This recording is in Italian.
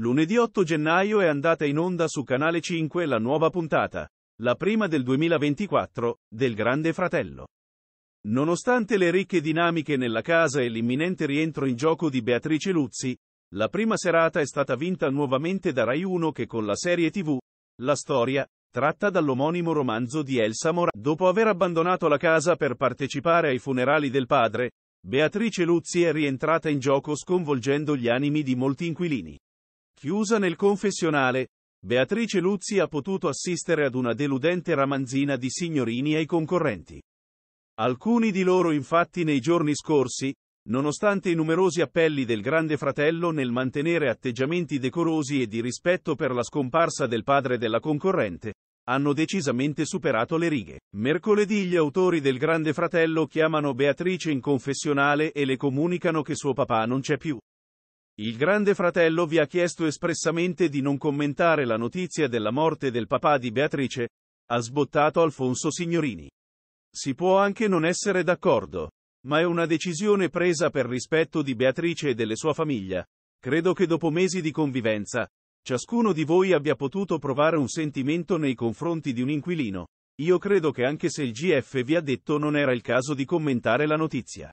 Lunedì 8 gennaio è andata in onda su Canale 5 la nuova puntata, la prima del 2024, del Grande Fratello. Nonostante le ricche dinamiche nella casa e l'imminente rientro in gioco di Beatrice Luzzi, la prima serata è stata vinta nuovamente da Rai 1 che con la serie TV, La storia, tratta dall'omonimo romanzo di Elsa Mora. Dopo aver abbandonato la casa per partecipare ai funerali del padre, Beatrice Luzzi è rientrata in gioco sconvolgendo gli animi di molti inquilini. Chiusa nel confessionale, Beatrice Luzzi ha potuto assistere ad una deludente ramanzina di signorini ai concorrenti. Alcuni di loro infatti nei giorni scorsi, nonostante i numerosi appelli del grande fratello nel mantenere atteggiamenti decorosi e di rispetto per la scomparsa del padre della concorrente, hanno decisamente superato le righe. Mercoledì gli autori del grande fratello chiamano Beatrice in confessionale e le comunicano che suo papà non c'è più. Il Grande Fratello vi ha chiesto espressamente di non commentare la notizia della morte del papà di Beatrice, ha sbottato Alfonso Signorini. Si può anche non essere d'accordo, ma è una decisione presa per rispetto di Beatrice e delle sua famiglia. Credo che dopo mesi di convivenza, ciascuno di voi abbia potuto provare un sentimento nei confronti di un inquilino. Io credo che anche se il GF vi ha detto non era il caso di commentare la notizia.